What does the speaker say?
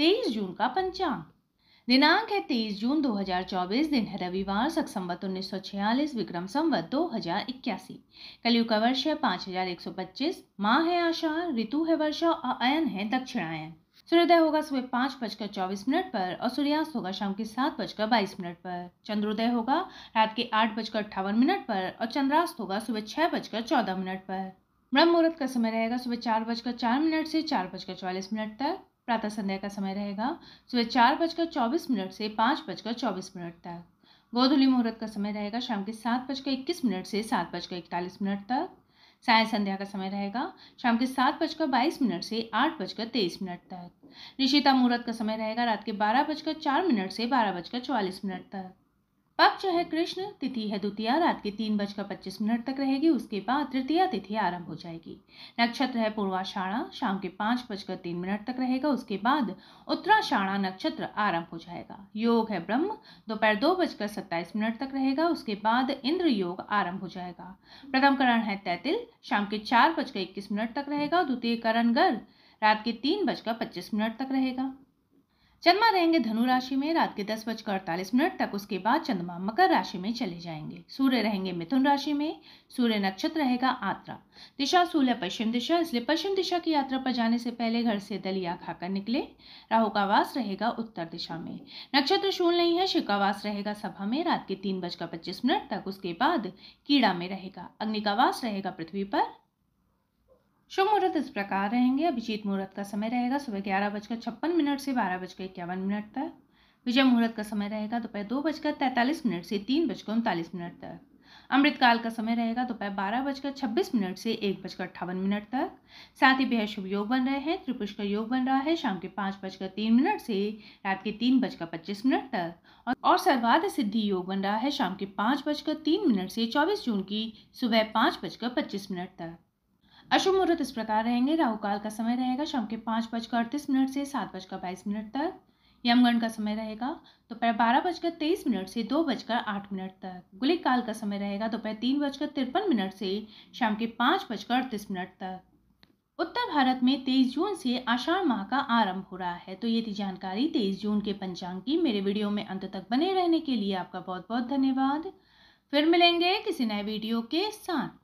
तेईस जून का पंचांग दिनांक है तेईस जून 2024 दिन है रविवार सक संवत उन्नीस विक्रम संवत दो हजार इक्यासी कलयुग का वर्ष है 5125 माह है आशा ऋतु है वर्षा और अयन है दक्षिणायन सूर्योदय होगा सुबह पाँच बजकर चौबीस मिनट पर और सूर्यास्त होगा शाम के सात बजकर बाईस मिनट पर चंद्रोदय होगा रात के आठ बजकर अट्ठावन मिनट पर और चंद्रास्त होगा सुबह छह बजकर चौदह मिनट पर ब्रह्म मुहूर्त का समय रहेगा सुबह चार बजकर चार मिनट से चार बजकर चौवालीस मिनट तक प्रातः संध्या का समय रहेगा सुबह चार बजकर चौबीस मिनट से पाँच बजकर चौबीस मिनट तक गोधुली मुहूर्त का समय रहेगा शाम के सात बजकर इक्कीस मिनट से सात बजकर इकतालीस मिनट तक साय संध्या का समय रहेगा शाम के सात बजकर बाईस मिनट से आठ बजकर तेईस मिनट तक निशिता मुहूर्त का समय रहेगा रात के बारह बजकर चार मिनट से बारह बजकर चौवालीस मिनट तक पक्ष है कृष्ण तिथि है द्वितीया रात के तीन बजकर पच्चीस मिनट तक रहेगी उसके बाद तृतीया तिथि आरंभ हो जाएगी नक्षत्र है पूर्वाषाढ़ा शाम के पाँच बजकर तीन मिनट तक रहेगा उसके बाद उत्तराषाढ़ा नक्षत्र आरंभ हो जाएगा योग है ब्रह्म दोपहर दो, बजकर सत्ताईस मिनट तक रहेगा उसके बाद इंद्र योग आरंभ हो जाएगा प्रथम करण है तैतिल शाम के चार बजकर इक्कीस मिनट तक रहेगा द्वितीय करण गर्ग रात के तीन बजकर पच्चीस मिनट तक रहेगा चंद्रमा रहेंगे धनु राशि में रात के दस बजकर अड़तालीस मिनट तक उसके बाद चंद्रमा मकर राशि में चले जाएंगे सूर्य रहेंगे मिथुन राशि में सूर्य नक्षत्र रहेगा आत्रा दिशा सूर्य पश्चिम दिशा इसलिए पश्चिम दिशा की यात्रा पर जाने से पहले घर से दलिया खाकर निकले राहु का वास रहेगा उत्तर दिशा में नक्षत्र शूल नहीं है शिव का वास रहेगा सभा में रात के तीन बजकर पच्चीस मिनट तक उसके बाद कीड़ा में रहेगा अग्नि का वास रहेगा पृथ्वी पर शुभ मुहूर्त इस प्रकार रहेंगे अभिजीत मुहूर्त का समय रहेगा सुबह ग्यारह बजकर छप्पन मिनट से बारह बजकर इक्यावन मिनट तक विजय मुहूर्त का समय रहेगा दोपहर दो बजकर तैंतालीस मिनट से तीन बजकर उनतालीस मिनट तक अमृतकाल का समय रहेगा दोपहर बारह बजकर छब्बीस मिनट से एक बजकर अट्ठावन मिनट तक साथ ही बेहद शुभ योग बन रहे हैं त्रिपुष का योग बन रहा है शाम के पाँच बजकर तीन मिनट से रात के तीन बजकर पच्चीस मिनट तक और सर्वाध सिद्धि योग बन रहा है शाम के पाँच बजकर तीन मिनट से चौबीस जून की सुबह पाँच बजकर पच्चीस मिनट तक अशुभ मुहूर्त इस प्रकार रहेंगे राहु काल का समय रहेगा शाम के पाँच बजकर अड़तीस मिनट से सात बजकर बाईस मिनट तक यमगण का समय रहेगा दोपहर बारह बजकर तेईस मिनट से दो बजकर आठ मिनट तक गुलिक काल का समय रहेगा दोपहर तीन बजकर तिरपन मिनट से शाम के पाँच बजकर अड़तीस मिनट तक उत्तर भारत में 23 जून से आषाढ़ माह का आरंभ हो रहा है तो ये थी जानकारी 23 जून के पंचांग की मेरे वीडियो में अंत तक बने रहने के लिए आपका बहुत बहुत धन्यवाद फिर मिलेंगे किसी नए वीडियो के साथ